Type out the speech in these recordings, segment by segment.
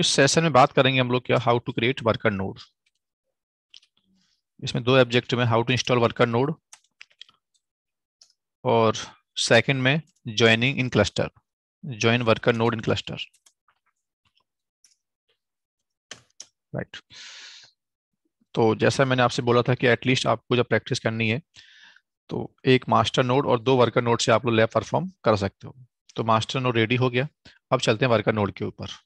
इस सेशन में बात करेंगे हम लोग क्या how to create worker node इसमें दो ऑब्जेक्ट में how to install worker node और सेकंड में joining in cluster join worker node in cluster right तो जैसा मैंने आपसे बोला था कि एटलीस्ट आपको जब प्रैक्टिस करनी है तो एक मास्टर नोड और दो वर्कर नोड से आप लोग लैब परफॉर्म कर सकते हो तो मास्टर नोड रेडी हो गया अब चलते हैं वर्कर नोड के ऊपर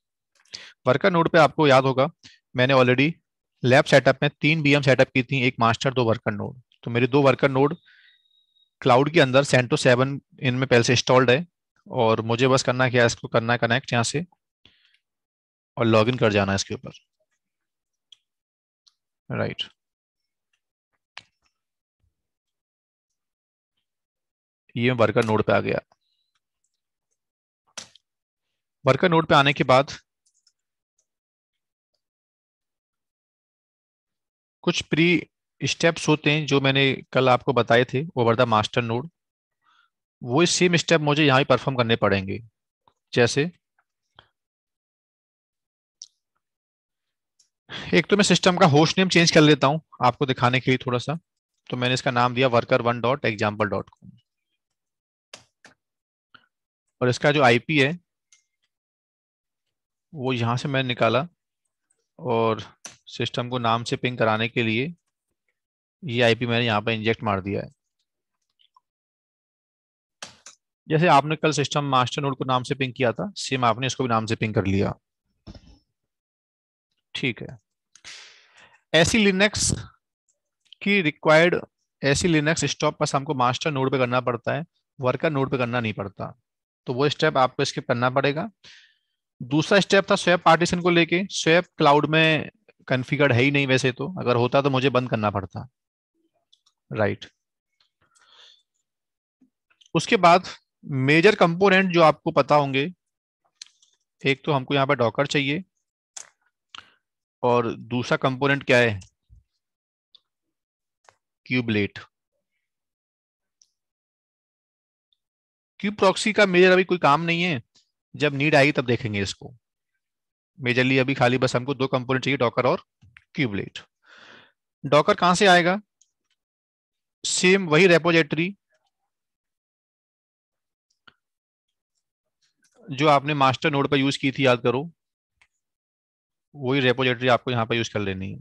वर्कर नोड पे आपको याद होगा मैंने ऑलरेडी लैब सेटअप में तीन बी सेटअप की थी एक मास्टर दो वर्कर नोड तो मेरे दो वर्कर नोड क्लाउड के अंदर सेंटो सेवन इनमें पहले से इंस्टॉल्ड है और मुझे बस करना क्या इसको करना है कनेक्ट यहाँ से और लॉग कर जाना है इसके ऊपर राइट right. ये वर्कर नोड पे आ गया वर्कर नोड पे आने के बाद कुछ प्री स्टेप्स होते हैं जो मैंने कल आपको बताए थे ओवर द मास्टर नोड वो सेम स्टेप मुझे यहाँ ही परफॉर्म करने पड़ेंगे जैसे एक तो मैं सिस्टम का होस्ट नेम चेंज कर लेता हूँ आपको दिखाने के लिए थोड़ा सा तो मैंने इसका नाम दिया worker one dot example dot com और इसका जो आईपी है वो यहां से मैंने निकाला और सिस्टम को नाम से पिंग कराने के लिए ये आईपी मैंने यहाँ पर इंजेक्ट मार दिया है जैसे आपने कल सिस्टम मास्टर नोड को नाम से पिंग किया था सेम आपने इसको भी नाम से पिंग कर लिया ठीक है ऐसी लिनक्स की रिक्वायर्ड ऐसी लिनक्स स्टॉप बस हमको मास्टर नोड पे करना पड़ता है वर्कर नोड पे करना नहीं पड़ता तो वो स्टेप आपको इसके करना पड़ेगा दूसरा स्टेप था स्वैप पार्टीशन को लेके स्वैप क्लाउड में कन्फिगर्ड है ही नहीं वैसे तो अगर होता तो मुझे बंद करना पड़ता राइट उसके बाद मेजर कंपोनेंट जो आपको पता होंगे एक तो हमको यहां पर डॉकर चाहिए और दूसरा कंपोनेंट क्या है क्यूबलेट क्यूब प्रॉक्सी का मेजर अभी कोई काम नहीं है जब नीड आएगी तब देखेंगे इसको मेजरली अभी खाली बस हमको दो कंपोनेंट चाहिए डॉकर और क्यूबलेट डॉकर कहां से आएगा सेम वही रेपोजेटरी जो आपने मास्टर नोड पर यूज की थी याद करो वही रेपोजेटरी आपको यहां पर यूज कर लेनी है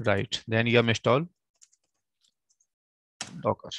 right then yum install docker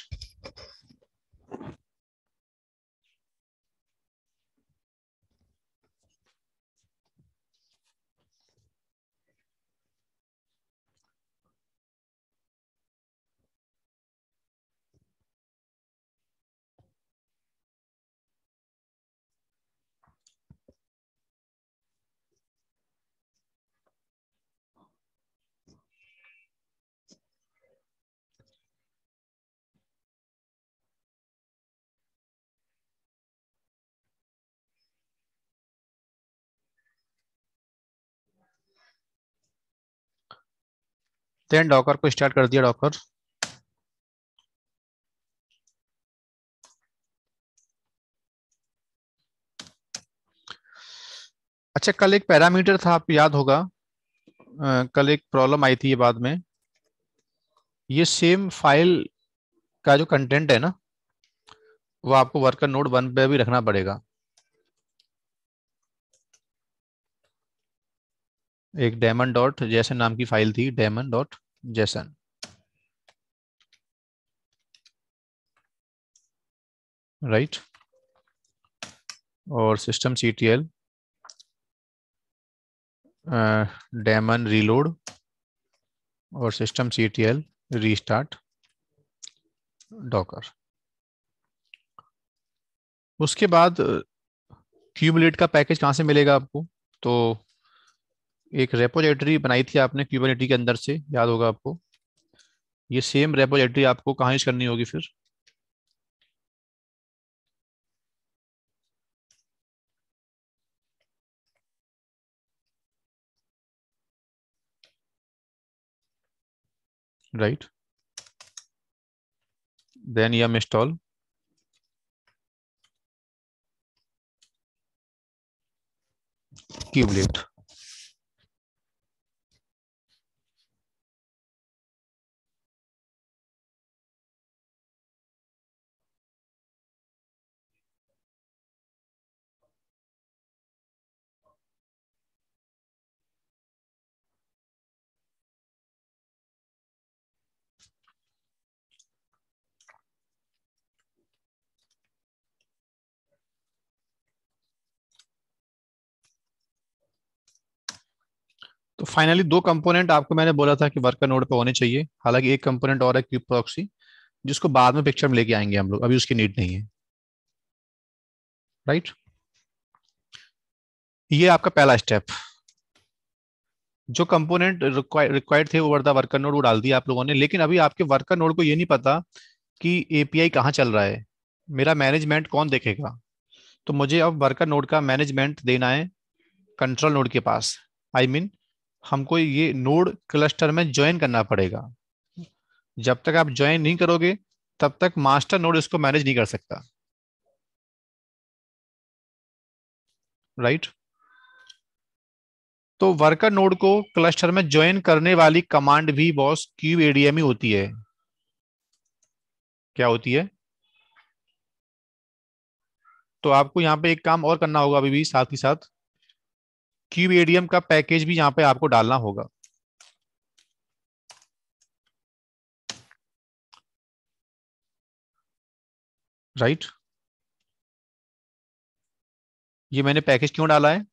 then Docker को स्टार्ट कर दिया डॉकर अच्छा कल एक पैरामीटर था आपको याद होगा आ, कल एक प्रॉब्लम आई थी ये बाद में ये सेम फाइल का जो कंटेंट है ना वो आपको वर्कर नोड वन पे भी रखना पड़ेगा एक डेमन डॉट जैसन नाम की फाइल थी डेमन डॉट जैसन राइट और system C T L daemon reload और system C T L restart Docker उसके बाद क्यूबलेट uh, का पैकेज कहाँ से मिलेगा आपको तो एक रेपोजेटरी बनाई थी आपने क्यूबनिटी के अंदर से याद होगा आपको ये सेम रेपोजेटरी आपको कहाँ यूज करनी होगी फिर right then yum install kubelet तो फाइनली दो कंपोनेंट आपको मैंने बोला था कि वर्कर नोड पे होने चाहिए हालांकि एक कंपोनेंट और है क्यूब प्रॉक्सी जिसको बाद में पिक्चर में लेके आएंगे हम लोग अभी उसकी नीड नहीं है राइट ये आपका पहला स्टेप जो कंपोनेंट रिक्वायर्ड थे वो द वर्कर नोड वो डाल दिया आप लोगों ने लेकिन अभी आपके वर्कर नोड को ये नहीं पता कि एपीआई कहाँ चल रहा है मेरा मैनेजमेंट कौन देखेगा तो मुझे अब वर्कर नोड का मैनेजमेंट देना है कंट्रोल नोड के पास आई I मीन mean, हमको ये नोड क्लस्टर में ज्वाइन करना पड़ेगा जब तक आप ज्वाइन नहीं करोगे तब तक मास्टर नोड इसको मैनेज नहीं कर सकता राइट right? तो वर्कर नोड को क्लस्टर में ज्वाइन करने वाली कमांड भी बॉस क्यूब एडीएम ही होती है क्या होती है तो आपको यहां पे एक काम और करना होगा अभी भी साथ ही साथ क्यूब एडीएम का पैकेज भी यहाँ पे आपको डालना होगा राइट right? ये मैंने पैकेज क्यों डाला है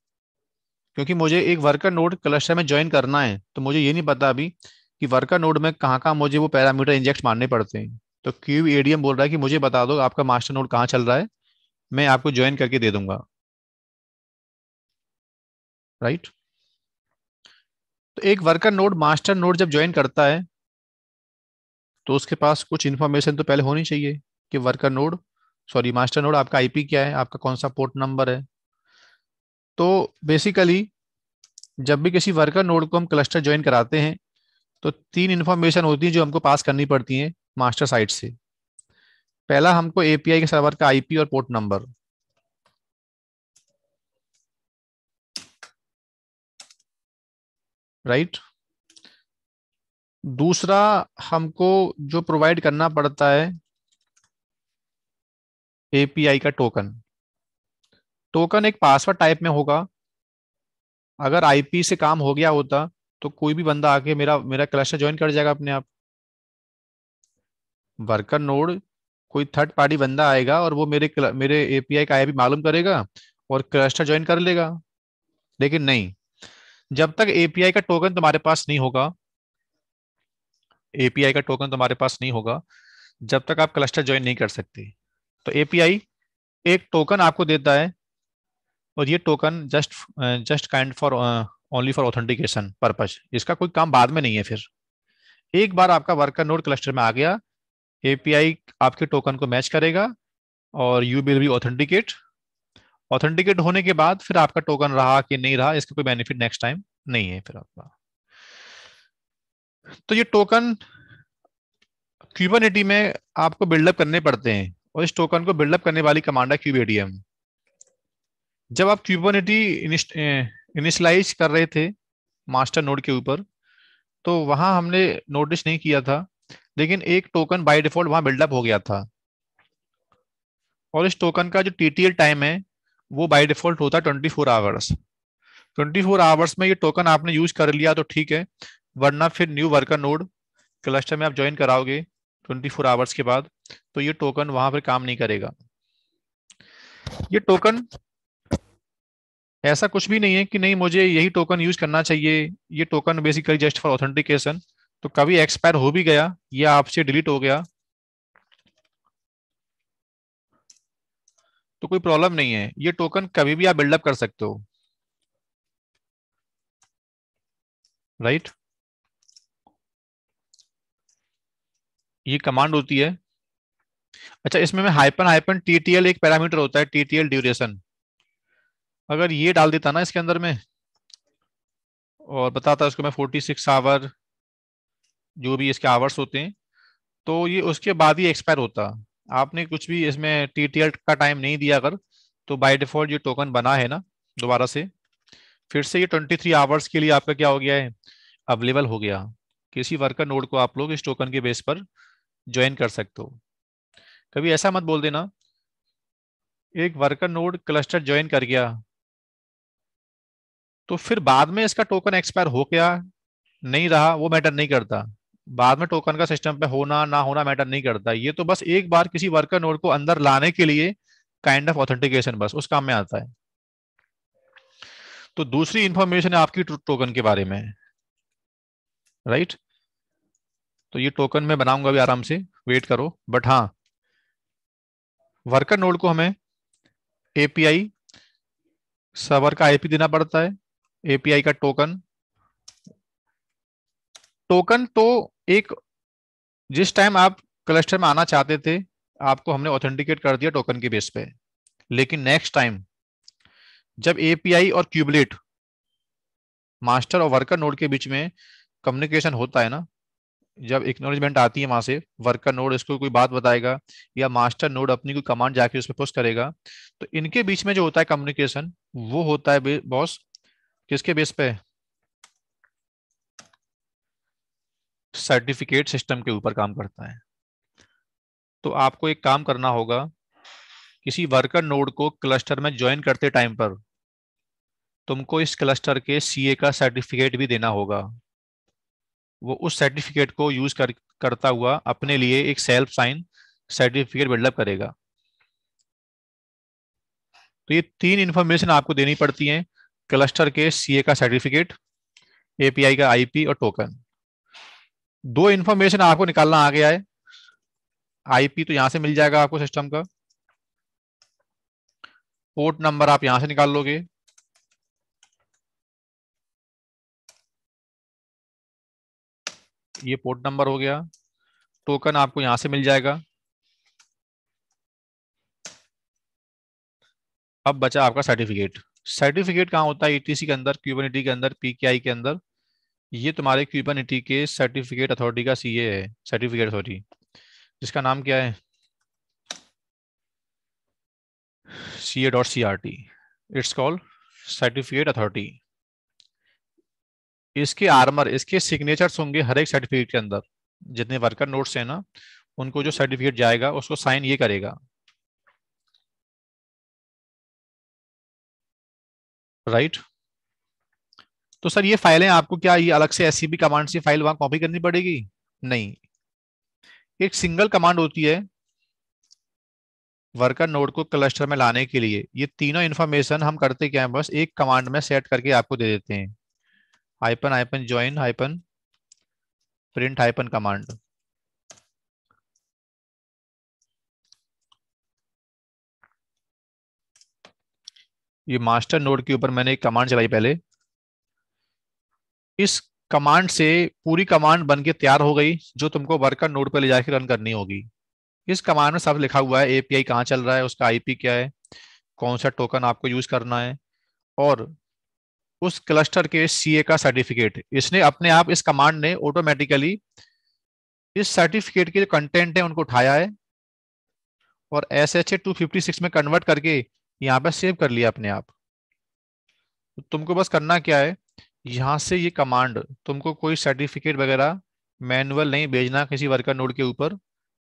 क्योंकि मुझे एक वर्कर नोड क्लस्टर में ज्वाइन करना है तो मुझे ये नहीं पता अभी कि वर्कर नोड में कहां कहां मुझे वो पैरामीटर इंजेक्ट मारने पड़ते हैं तो क्यूब एडीएम बोल रहा है कि मुझे बता दो आपका मास्टर नोड कहां चल रहा है मैं आपको ज्वाइन करके दे दूंगा राइट तो एक वर्कर नोड मास्टर नोड जब ज्वाइन करता है तो उसके पास कुछ इन्फॉर्मेशन तो पहले होनी चाहिए कि worker node sorry master node आपका आईपी क्या है आपका कौन सा पोर्ट नंबर है तो बेसिकली जब भी किसी वर्कर नोड को हम क्लस्टर ज्वाइन कराते हैं तो तीन इन्फॉर्मेशन होती है जो हमको पास करनी पड़ती है मास्टर साइट से पहला हमको एपीआई के सर्वर का आईपी और पोर्ट नंबर राइट दूसरा हमको जो प्रोवाइड करना पड़ता है एपीआई का टोकन टोकन एक पासवर्ड टाइप में होगा अगर आईपी से काम हो गया होता तो कोई भी बंदा आके मेरा मेरा क्लस्टर ज्वाइन कर जाएगा अपने आप वर्कर नोड कोई थर्ड पार्टी बंदा आएगा और वो मेरे मेरे एपीआई का आई मालूम करेगा और क्लस्टर ज्वाइन कर लेगा लेकिन नहीं जब तक एपीआई का टोकन तुम्हारे पास नहीं होगा एपीआई का टोकन तुम्हारे पास नहीं होगा जब तक आप क्लस्टर ज्वाइन नहीं कर सकते तो एपीआई एक टोकन आपको देता है और ये token just just kind for only for authentication purpose इसका कोई काम बाद में नहीं है फिर एक बार आपका वर्कर नोड क्लस्टर में आ गया एपीआई आपके टोकन को मैच करेगा और you will be authenticate authenticate होने के बाद फिर आपका टोकन रहा कि नहीं रहा इसका कोई बेनिफिट नेक्स्ट टाइम नहीं है फिर आपका तो ये टोकन क्यूबनिटी में आपको बिल्डअप करने पड़ते हैं और इस टोकन को बिल्डअप करने वाली कमांड है क्यूबेडीएम जब आप क्यूबनिटी इनिशलाइज कर रहे थे मास्टर नोड के ऊपर तो वहां हमने नोटिस नहीं किया था लेकिन एक टोकन बाय डिफॉल्ट वहां बिल्डअप हो गया था और इस टोकन का जो टीटीएल टाइम है वो बाय डिफॉल्ट होता है twenty four hours twenty four hours में ये टोकन आपने यूज कर लिया तो ठीक है वरना फिर न्यू वर्कर नोड क्लस्टर में आप ज्वाइन कराओगे ट्वेंटी फोर आवर्स के बाद तो ये टोकन वहां पर काम नहीं करेगा ये टोकन ऐसा कुछ भी नहीं है कि नहीं मुझे यही टोकन यूज करना चाहिए ये token basically just for authentication तो कभी एक्सपायर हो भी गया या आपसे डिलीट हो गया तो कोई प्रॉब्लम नहीं है ये टोकन कभी भी आप बिल्डअप कर सकते हो राइट right? ये कमांड होती है अच्छा इसमें मैं हाइपन हाइपन टीटीएल एक पैरामीटर होता है टीटीएल ड्यूरेशन अगर ये डाल देता ना इसके अंदर में और बताता उसको मैं 46 आवर जो भी इसके आवर्स होते हैं तो ये उसके बाद ही एक्सपायर होता आपने कुछ भी इसमें टी का टाइम नहीं दिया अगर तो बाय डिफॉल्ट ये टोकन बना है ना दोबारा से फिर से ये 23 आवर्स के लिए आपका क्या हो गया है अवेलेबल हो गया किसी वर्कर नोड को आप लोग इस टोकन के बेस पर ज्वाइन कर सकते हो कभी ऐसा मत बोल देना एक वर्कर नोड क्लस्टर ज्वाइन कर गया तो फिर बाद में इसका टोकन एक्सपायर हो गया नहीं रहा वो मैटर नहीं करता बाद में टोकन का सिस्टम पे होना ना होना मैटर नहीं करता ये तो बस एक बार किसी वर्कर नोड को अंदर लाने के लिए काइंड ऑफ ऑथेंटिकेशन बस उस काम में आता है तो दूसरी इंफॉर्मेशन है आपकी टोकन के बारे में राइट right? तो ये टोकन मैं बनाऊंगा भी आराम से वेट करो बट हाँ वर्कर नोड को हमें एपीआई सर्वर का आईपी देना पड़ता है एपीआई का टोकन टोकन तो एक जिस टाइम आप क्लस्टर में आना चाहते थे आपको हमने ऑथेंटिकेट कर दिया टोकन के बेस पे लेकिन नेक्स्ट टाइम जब एपीआई और क्यूबलेट मास्टर और वर्कर नोड के बीच में कम्युनिकेशन होता है ना जब एक्नोलेजमेंट आती है वहां से वर्कर नोड इसको कोई बात बताएगा या मास्टर नोड अपनी कोई कमांड जाके उस पर पोस्ट करेगा तो इनके बीच में जो होता है कम्युनिकेशन वो होता है बॉस किसके बेस पे सर्टिफिकेट सिस्टम के ऊपर काम करता है तो आपको एक काम करना होगा किसी वर्कर नोड को क्लस्टर में ज्वाइन करते टाइम पर तुमको इस क्लस्टर के सीए का सर्टिफिकेट भी देना होगा वो उस सर्टिफिकेट को यूज कर करता हुआ अपने लिए एक सेल्फ साइन सर्टिफिकेट बिल्डअप करेगा तो ये तीन इंफॉर्मेशन आपको देनी पड़ती है क्लस्टर के सीए का सर्टिफिकेट एपीआई का आईपी और टोकन दो इन्फॉर्मेशन आपको निकालना आ गया है आईपी तो यहां से मिल जाएगा आपको सिस्टम का पोर्ट नंबर आप यहां से निकाल लोगे ये पोर्ट नंबर हो गया टोकन आपको यहां से मिल जाएगा अब बचा आपका सर्टिफिकेट सर्टिफिकेट कहाँ होता है ईटीसी e के अंदर क्यूबनिटी के अंदर पीकेआई के अंदर ये तुम्हारे इटी के सर्टिफिकेट अथॉरिटी का सीए है सर्टिफिकेट अथॉरिटी जिसका नाम क्या है C A dot C R T it's called certificate authority इसके आर्मर इसके सिग्नेचर्स होंगे हर एक सर्टिफिकेट के अंदर जितने वर्कर नोट्स हैं ना उनको जो सर्टिफिकेट जाएगा उसको साइन ये करेगा राइट right? तो सर ये फाइलें आपको क्या ये अलग से एस कमांड से फाइल वहां कॉपी करनी पड़ेगी नहीं एक सिंगल कमांड होती है वर्कर नोड को क्लस्टर में लाने के लिए ये तीनों इन्फॉर्मेशन हम करते क्या है बस एक कमांड में सेट करके आपको दे देते हैं hyphen hyphen join hyphen print hyphen command ये मास्टर नोड के ऊपर मैंने एक कमांड चलाई पहले इस कमांड से पूरी कमांड बन के तैयार हो गई जो तुमको वर्कर नोड पर ले जाकर रन करनी होगी इस कमांड में सब लिखा हुआ है एपीआई कहाँ चल रहा है उसका आईपी क्या है कौन सा टोकन आपको यूज करना है और उस क्लस्टर के सीए का सर्टिफिकेट इसने अपने आप इस कमांड ने ऑटोमेटिकली इस सर्टिफिकेट के जो कंटेंट है उनको उठाया है और S H A two fifty six में कन्वर्ट करके यहाँ पर सेव कर लिया अपने आप तो तुमको बस करना क्या है यहां से ये कमांड तुमको कोई सर्टिफिकेट वगैरह मैनुअल नहीं भेजना किसी वर्कर नोड के ऊपर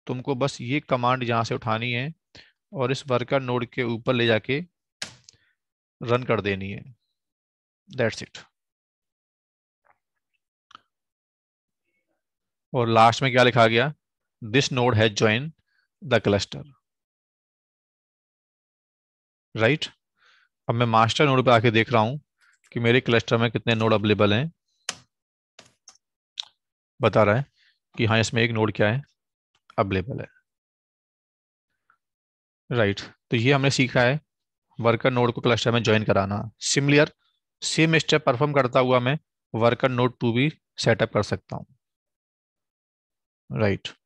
तुमको बस ये कमांड यहां से उठानी है और इस वर्कर नोड के ऊपर ले जाके रन कर देनी है दैट्स इट और लास्ट में क्या लिखा गया this node has join the cluster right अब मैं मास्टर नोड पे आके देख रहा हूं कि मेरे क्लस्टर में कितने नोड अवेलेबल हैं बता रहा है कि हाँ इसमें एक नोड क्या है अवेलेबल है राइट right. तो ये हमने सीखा है वर्कर नोड को क्लस्टर में ज्वाइन कराना सिमिलर सेम स्टेप परफॉर्म करता हुआ मैं वर्कर नोड टू भी सेटअप कर सकता हूँ राइट right.